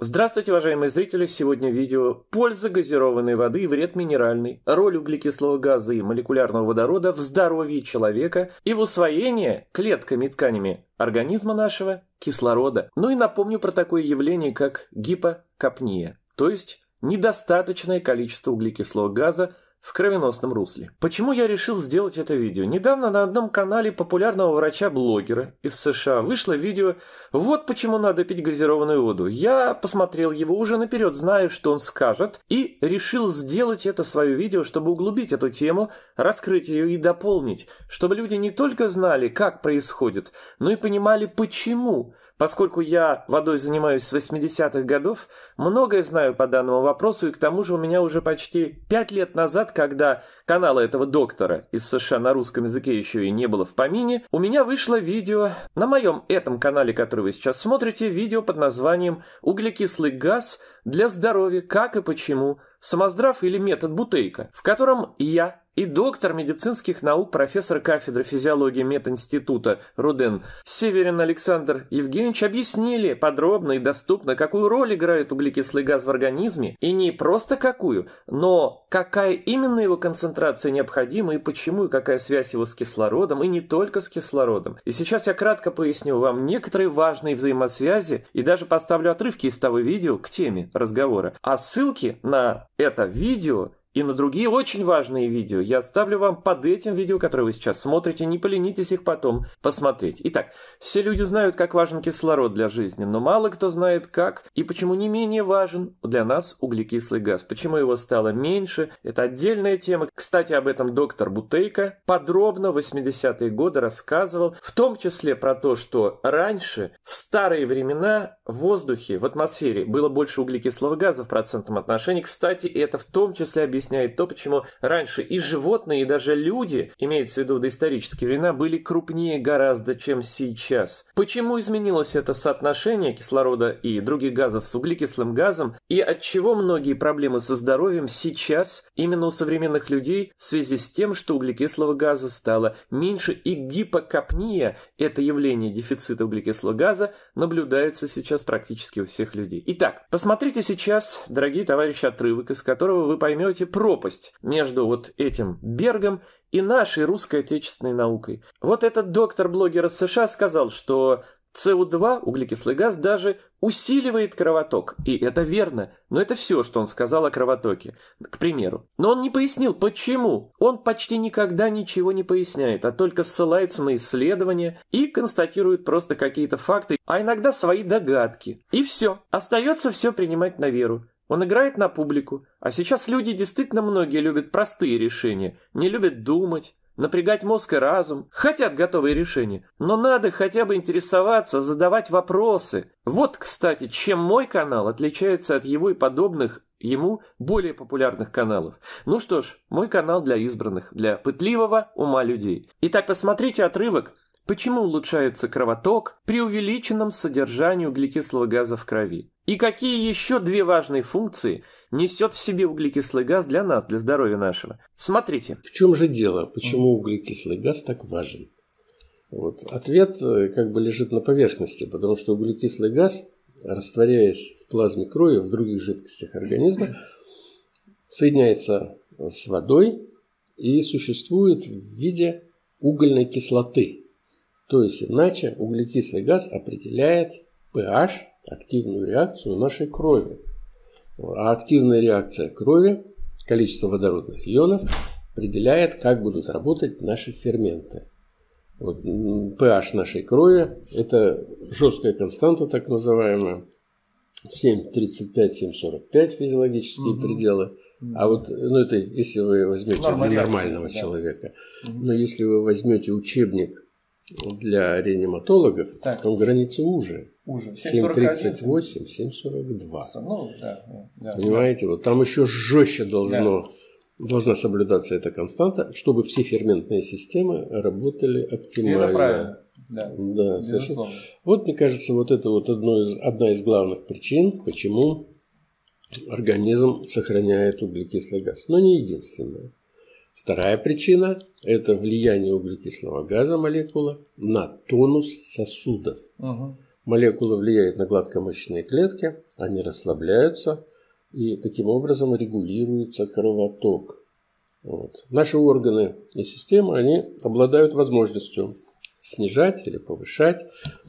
Здравствуйте, уважаемые зрители! Сегодня видео «Польза газированной воды и вред минеральной, роль углекислого газа и молекулярного водорода в здоровье человека и в усвоении клетками и тканями организма нашего кислорода». Ну и напомню про такое явление, как гипокапния, то есть недостаточное количество углекислого газа – в кровеносном русле. Почему я решил сделать это видео? Недавно на одном канале популярного врача-блогера из США вышло видео «Вот почему надо пить газированную воду». Я посмотрел его уже наперед, знаю, что он скажет, и решил сделать это свое видео, чтобы углубить эту тему, раскрыть ее и дополнить, чтобы люди не только знали, как происходит, но и понимали, почему – Поскольку я водой занимаюсь с 80-х годов, многое знаю по данному вопросу, и к тому же у меня уже почти 5 лет назад, когда канала этого доктора из США на русском языке еще и не было в помине, у меня вышло видео на моем этом канале, который вы сейчас смотрите, видео под названием «Углекислый газ для здоровья. Как и почему? Самоздрав или метод Бутейка», в котором я и доктор медицинских наук, профессор кафедры физиологии мединститута Руден Северин Александр Евгеньевич объяснили подробно и доступно, какую роль играет углекислый газ в организме, и не просто какую, но какая именно его концентрация необходима и почему, и какая связь его с кислородом, и не только с кислородом. И сейчас я кратко поясню вам некоторые важные взаимосвязи и даже поставлю отрывки из того видео к теме разговора. А ссылки на это видео и на другие очень важные видео я оставлю вам под этим видео, которое вы сейчас смотрите. Не поленитесь их потом посмотреть. Итак, все люди знают, как важен кислород для жизни, но мало кто знает, как и почему не менее важен для нас углекислый газ. Почему его стало меньше, это отдельная тема. Кстати, об этом доктор Бутейко подробно в 80-е годы рассказывал, в том числе про то, что раньше, в старые времена, в воздухе, в атмосфере было больше углекислого газа в процентном отношении. Кстати, это в том числе объясняется объясняет то, почему раньше и животные, и даже люди, имеется в виду доисторические времена, были крупнее гораздо, чем сейчас. Почему изменилось это соотношение кислорода и других газов с углекислым газом, и от чего многие проблемы со здоровьем сейчас именно у современных людей в связи с тем, что углекислого газа стало меньше, и гипокапния, это явление дефицита углекислого газа, наблюдается сейчас практически у всех людей. Итак, посмотрите сейчас, дорогие товарищи, отрывок, из которого вы поймете, пропасть между вот этим Бергом и нашей русской отечественной наукой. Вот этот доктор-блогер из США сказал, что СО2, углекислый газ, даже усиливает кровоток. И это верно, но это все, что он сказал о кровотоке, к примеру. Но он не пояснил, почему. Он почти никогда ничего не поясняет, а только ссылается на исследования и констатирует просто какие-то факты, а иногда свои догадки. И все. Остается все принимать на веру. Он играет на публику, а сейчас люди действительно многие любят простые решения, не любят думать, напрягать мозг и разум, хотят готовые решения, но надо хотя бы интересоваться, задавать вопросы. Вот, кстати, чем мой канал отличается от его и подобных ему более популярных каналов. Ну что ж, мой канал для избранных, для пытливого ума людей. Итак, посмотрите отрывок Почему улучшается кровоток при увеличенном содержании углекислого газа в крови? И какие еще две важные функции несет в себе углекислый газ для нас, для здоровья нашего? Смотрите. В чем же дело? Почему углекислый газ так важен? Вот. Ответ э, как бы лежит на поверхности, потому что углекислый газ, растворяясь в плазме крови, в других жидкостях организма, соединяется с водой и существует в виде угольной кислоты. То есть иначе углекислый газ определяет pH активную реакцию нашей крови. А активная реакция крови, количество водородных ионов, определяет, как будут работать наши ферменты. Вот pH нашей крови – это жесткая константа, так называемая, 7,35-7,45 физиологические угу. пределы. А вот, ну это если вы возьмете Нормальная нормального человека, угу. но если вы возьмете учебник для реаниматологов, так. там граница уже. Уже. 7,38, 7,42. Ну, да, да. Понимаете, вот там еще жестче должно, да. должна соблюдаться эта константа, чтобы все ферментные системы работали оптимально. И это правильно. Да, да совершенно. Вот, мне кажется, вот это вот одно из, одна из главных причин, почему организм сохраняет углекислый газ. Но не единственное. Вторая причина – это влияние углекислого газа молекула на тонус сосудов. Угу. Молекула влияет на гладкомышечные клетки, они расслабляются, и таким образом регулируется кровоток. Вот. Наши органы и системы, они обладают возможностью снижать или повышать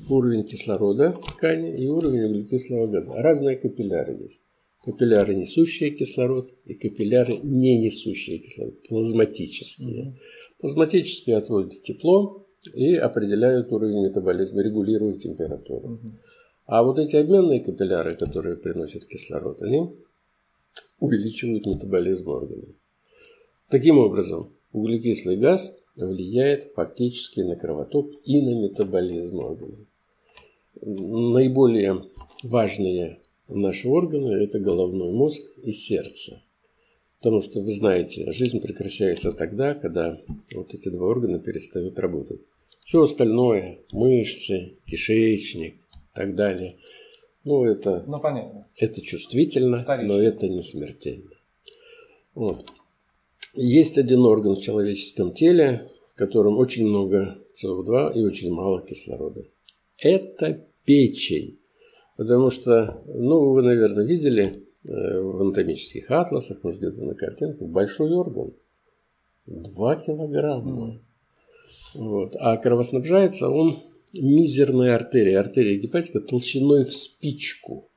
уровень кислорода в ткани и уровень углекислого газа. Разные капилляры есть капилляры, несущие кислород, и капилляры, не несущие кислород, плазматические. Плазматические отводят тепло и определяют уровень метаболизма, регулируют температуру. А вот эти обменные капилляры, которые приносят кислород, они увеличивают метаболизм органов. Таким образом, углекислый газ влияет фактически на кровоток и на метаболизм органов. Наиболее важные наши органы – это головной мозг и сердце. Потому что, вы знаете, жизнь прекращается тогда, когда вот эти два органа перестают работать. Все остальное – мышцы, кишечник и так далее – ну, это, ну, понятно. это чувствительно, Вторично. но это не смертельно. Вот. Есть один орган в человеческом теле, в котором очень много СО2 и очень мало кислорода. Это печень. Потому что, ну, вы, наверное, видели э, в анатомических атласах, может, где-то на картинках, большой орган. два килограмма. Вот. А кровоснабжается он мизерной артерией. Артерия гепатика толщиной в спичку.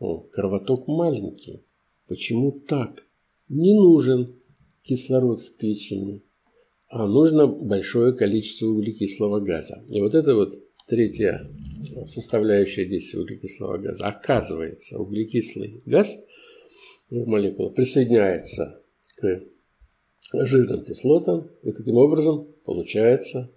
О, кровоток маленький. Почему так? Не нужен кислород в печени, а нужно большое количество углекислого газа. И вот это вот третья составляющая действия углекислого газа. Оказывается, углекислый газ ну, молекула присоединяется к жирным кислотам, и таким образом получается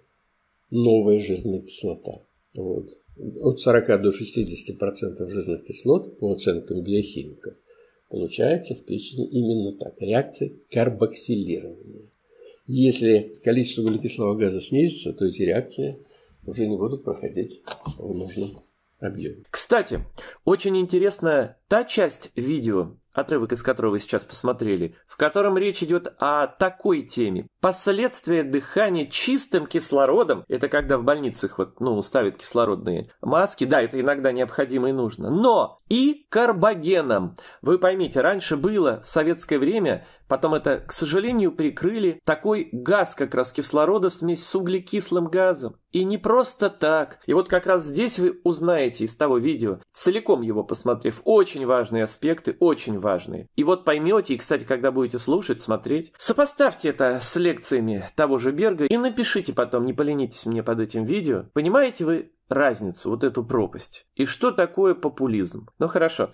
новая жирная кислота. Вот. От 40 до 60% жирных кислот, по оценкам биохимиков, получается в печени именно так. Реакция карбоксилирования. Если количество углекислого газа снизится, то эти реакции уже не будут проходить в нужном объеме. Кстати, очень интересная та часть видео, отрывок из которого вы сейчас посмотрели, в котором речь идет о такой теме. Последствия дыхания чистым кислородом, это когда в больницах вот, ну, ставят кислородные маски, да, это иногда необходимо и нужно, но и карбогеном. Вы поймите, раньше было в советское время, потом это, к сожалению, прикрыли, такой газ как раз кислорода смесь с углекислым газом. И не просто так. И вот как раз здесь вы узнаете из того видео, целиком его посмотрев, очень важные аспекты, очень важные. И вот поймете, и, кстати, когда будете слушать, смотреть, сопоставьте это с лекциями того же Берга и напишите потом, не поленитесь мне под этим видео. Понимаете вы разницу, вот эту пропасть? И что такое популизм? Ну хорошо.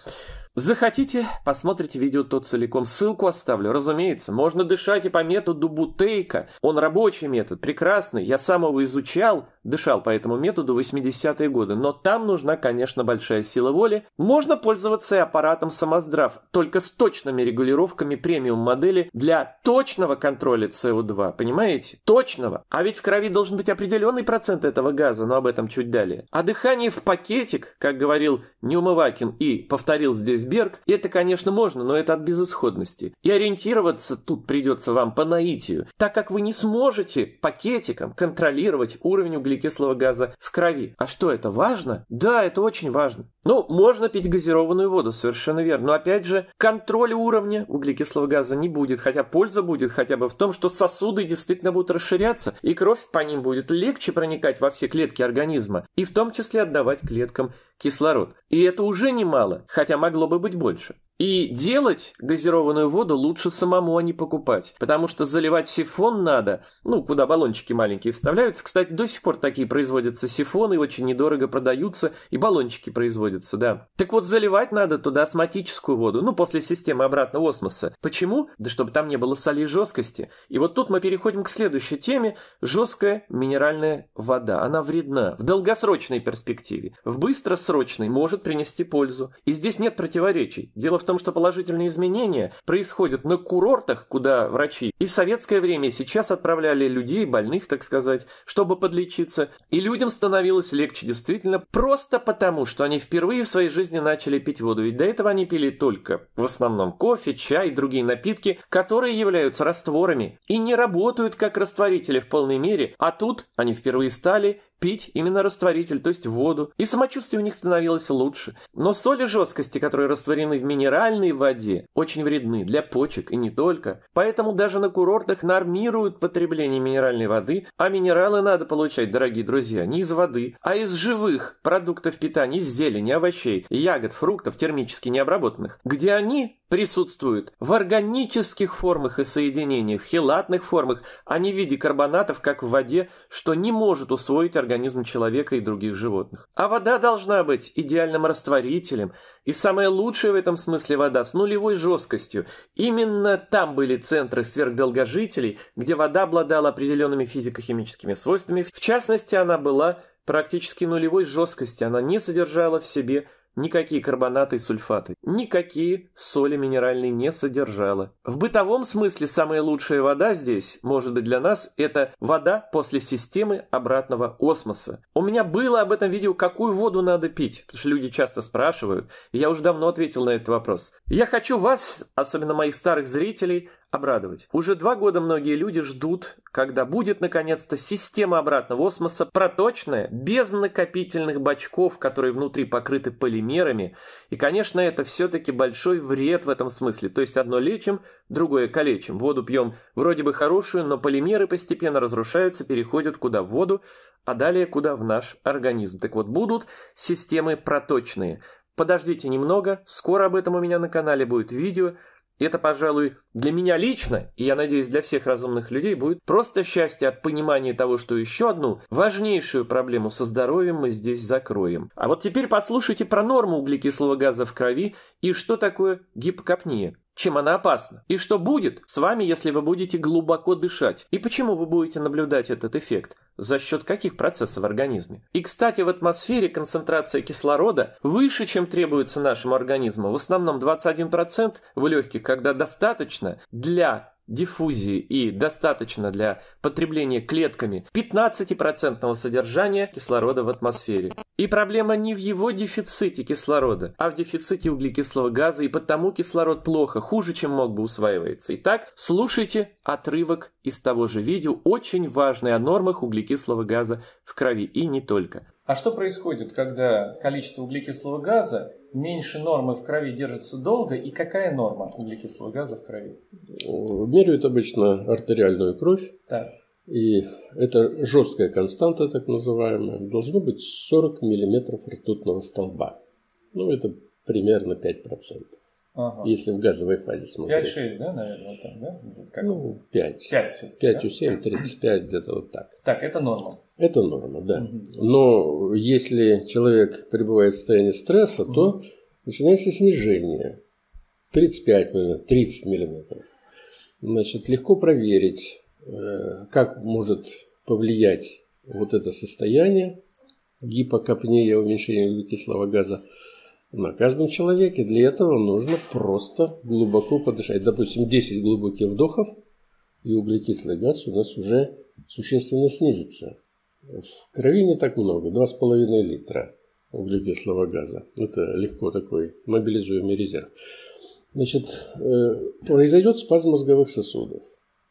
Захотите, посмотрите видео то целиком. Ссылку оставлю, разумеется. Можно дышать и по методу Бутейка. Он рабочий метод, прекрасный. Я сам его изучал, дышал по этому методу в 80-е годы, но там нужна, конечно, большая сила воли. Можно пользоваться и аппаратом самоздрав, только с точными регулировками премиум-модели для точного контроля СО2, понимаете? Точного. А ведь в крови должен быть определенный процент этого газа, но об этом чуть далее. А дыхание в пакетик, как говорил Неумывакин и повторил здесь Берг, это, конечно, можно, но это от безысходности. И ориентироваться тут придется вам по наитию, так как вы не сможете пакетиком контролировать уровень углекислого углекислого газа в крови. А что это важно? Да, это очень важно. Ну, можно пить газированную воду, совершенно верно. Но опять же, контроль уровня углекислого газа не будет, хотя польза будет хотя бы в том, что сосуды действительно будут расширяться, и кровь по ним будет легче проникать во все клетки организма, и в том числе отдавать клеткам кислород. И это уже немало, хотя могло бы быть больше. И делать газированную воду лучше самому, а не покупать, потому что заливать сифон надо, ну, куда баллончики маленькие вставляются. Кстати, до сих пор такие производятся сифоны, очень недорого продаются, и баллончики производятся, да. Так вот, заливать надо туда осматическую воду, ну, после системы обратного осмоса. Почему? Да чтобы там не было соли и жесткости. И вот тут мы переходим к следующей теме. Жесткая минеральная вода, она вредна в долгосрочной перспективе, в быстросрочной может принести пользу. И здесь нет противоречий. Дело в том, что положительные изменения происходят на курортах, куда врачи и в советское время сейчас отправляли людей, больных, так сказать, чтобы подлечиться. И людям становилось легче действительно просто потому, что они впервые в своей жизни начали пить воду. Ведь до этого они пили только в основном кофе, чай и другие напитки, которые являются растворами и не работают как растворители в полной мере, а тут они впервые стали пить именно растворитель, то есть воду, и самочувствие у них становилось лучше. Но соли жесткости, которые растворены в минеральной воде, очень вредны для почек и не только. Поэтому даже на курортах нормируют потребление минеральной воды, а минералы надо получать, дорогие друзья, не из воды, а из живых продуктов питания, из зелени, овощей, ягод, фруктов, термически необработанных, где они присутствуют в органических формах и соединениях, в хелатных формах, а не в виде карбонатов, как в воде, что не может усвоить организм человека и других животных. А вода должна быть идеальным растворителем, и самая лучшая в этом смысле вода с нулевой жесткостью. Именно там были центры сверхдолгожителей, где вода обладала определенными физико-химическими свойствами. В частности, она была практически нулевой жесткости, она не содержала в себе Никакие карбонаты и сульфаты, никакие соли минеральной не содержала. В бытовом смысле самая лучшая вода здесь, может быть для нас, это вода после системы обратного осмоса. У меня было об этом видео, какую воду надо пить, потому что люди часто спрашивают, я уже давно ответил на этот вопрос. Я хочу вас, особенно моих старых зрителей, обрадовать. Уже два года многие люди ждут, когда будет наконец-то система обратного осмоса проточная, без накопительных бачков, которые внутри покрыты полимерами. И, конечно, это все-таки большой вред в этом смысле. То есть одно лечим, другое калечим. Воду пьем вроде бы хорошую, но полимеры постепенно разрушаются, переходят куда в воду, а далее куда в наш организм. Так вот, будут системы проточные. Подождите немного, скоро об этом у меня на канале будет видео – и это, пожалуй, для меня лично, и я надеюсь, для всех разумных людей будет просто счастье от понимания того, что еще одну важнейшую проблему со здоровьем мы здесь закроем. А вот теперь послушайте про норму углекислого газа в крови и что такое гипокапния чем она опасна. И что будет с вами, если вы будете глубоко дышать? И почему вы будете наблюдать этот эффект? За счет каких процессов в организме? И, кстати, в атмосфере концентрация кислорода выше, чем требуется нашему организму. В основном 21% в легких, когда достаточно для диффузии и достаточно для потребления клетками 15% содержания кислорода в атмосфере. И проблема не в его дефиците кислорода, а в дефиците углекислого газа, и потому кислород плохо, хуже, чем мог бы усваиваться. Итак, слушайте отрывок из того же видео, очень важный о нормах углекислого газа в крови и не только. А что происходит, когда количество углекислого газа меньше нормы в крови держится долго, и какая норма углекислого газа в крови? Э, меряют обычно артериальную кровь. Так. И это жесткая константа, так называемая, должно быть 40 мм ртутного столба. Ну, это примерно 5%. Ага. Если в газовой фазе смотреть. 5-6, да, наверное, там, да? Как... Ну, 5. 5 все-таки. 5 да? 35, где-то вот так. Так, это норма. Это норма, да. Но если человек пребывает в состоянии стресса, то начинается снижение. 35 мм, 30 мм. Значит, легко проверить, э, как может повлиять вот это состояние гипокапния, уменьшение углекислого газа на каждом человеке. Для этого нужно просто глубоко подышать. Допустим, 10 глубоких вдохов, и углекислый газ у нас уже существенно снизится. В крови не так много, 2,5 литра углекислого газа. Это легко такой мобилизуемый резерв. Значит, э, произойдет спазм мозговых сосудов,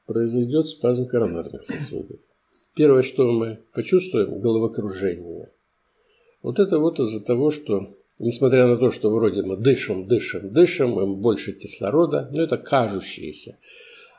произойдет спазм коронарных сосудов. Первое, что мы почувствуем, головокружение. Вот это вот из-за того, что, несмотря на то, что вроде мы дышим, дышим, дышим, им больше кислорода, но это кажущееся.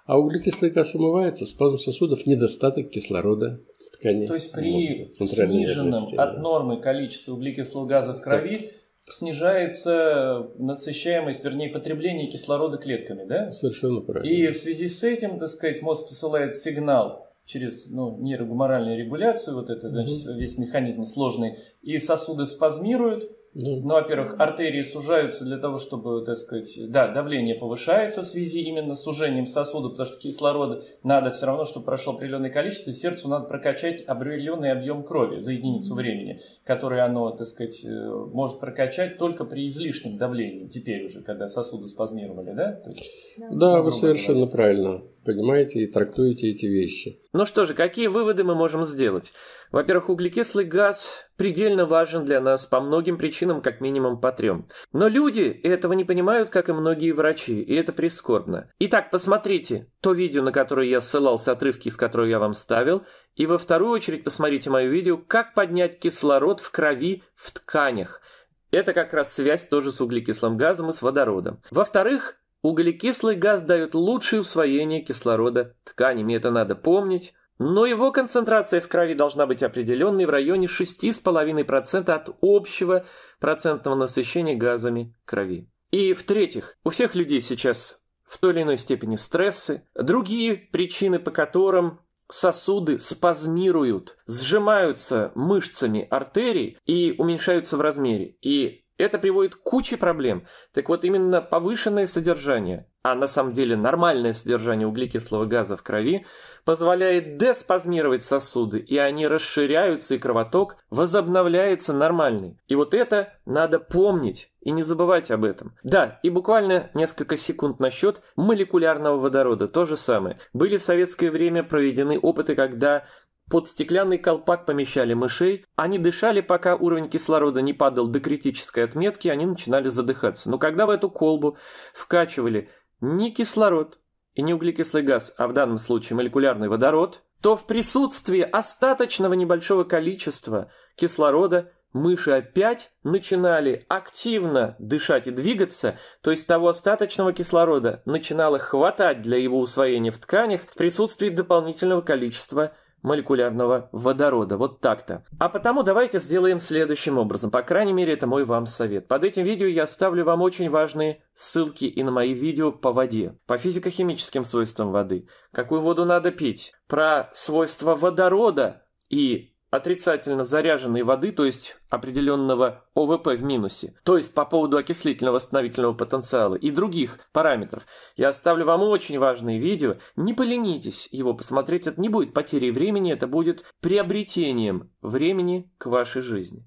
А углекислый газ умывается, спазм сосудов, недостаток кислорода в ткани. То есть при мозга, сниженном от нормы количестве углекислого газа в крови да. снижается насыщаемость, вернее, потребление кислорода клетками, да? Совершенно правильно. И в связи с этим, так сказать, мозг посылает сигнал через ну, нейрогуморальную регуляцию, вот это, значит, угу. весь механизм сложный, и сосуды спазмируют, ну, ну, во-первых, артерии сужаются для того, чтобы, так сказать, да, давление повышается в связи именно с сужением сосуда, потому что кислорода надо все равно, чтобы прошло определенное количество, и сердцу надо прокачать определенный объем крови за единицу времени, который оно, так сказать, э, может прокачать только при излишнем давлении, теперь уже, когда сосуды спазмировали, да? Есть, да, вы совершенно говоря. правильно понимаете и трактуете эти вещи. Ну что же, какие выводы мы можем сделать? Во-первых, углекислый газ предельно важен для нас по многим причинам, как минимум по трем. Но люди этого не понимают, как и многие врачи, и это прискорбно. Итак, посмотрите то видео, на которое я ссылался, отрывки из которого я вам ставил, и во вторую очередь посмотрите мое видео «Как поднять кислород в крови в тканях». Это как раз связь тоже с углекислым газом и с водородом. Во-вторых, Углекислый газ дает лучшее усвоение кислорода тканями, это надо помнить, но его концентрация в крови должна быть определенной в районе 6,5% от общего процентного насыщения газами крови. И в-третьих, у всех людей сейчас в той или иной степени стрессы, другие причины, по которым сосуды спазмируют, сжимаются мышцами артерий и уменьшаются в размере. И это приводит к куче проблем. Так вот, именно повышенное содержание, а на самом деле нормальное содержание углекислого газа в крови, позволяет деспазмировать сосуды, и они расширяются, и кровоток возобновляется нормальный. И вот это надо помнить и не забывать об этом. Да, и буквально несколько секунд насчет молекулярного водорода. То же самое. Были в советское время проведены опыты, когда под стеклянный колпак помещали мышей, они дышали, пока уровень кислорода не падал до критической отметки, они начинали задыхаться. Но когда в эту колбу вкачивали не кислород и не углекислый газ, а в данном случае молекулярный водород, то в присутствии остаточного небольшого количества кислорода мыши опять начинали активно дышать и двигаться, то есть того остаточного кислорода начинало хватать для его усвоения в тканях в присутствии дополнительного количества кислорода молекулярного водорода. Вот так-то. А потому давайте сделаем следующим образом. По крайней мере, это мой вам совет. Под этим видео я оставлю вам очень важные ссылки и на мои видео по воде, по физико-химическим свойствам воды, какую воду надо пить, про свойства водорода и отрицательно заряженной воды, то есть определенного ОВП в минусе, то есть по поводу окислительно-восстановительного потенциала и других параметров. Я оставлю вам очень важное видео, не поленитесь его посмотреть, это не будет потерей времени, это будет приобретением времени к вашей жизни.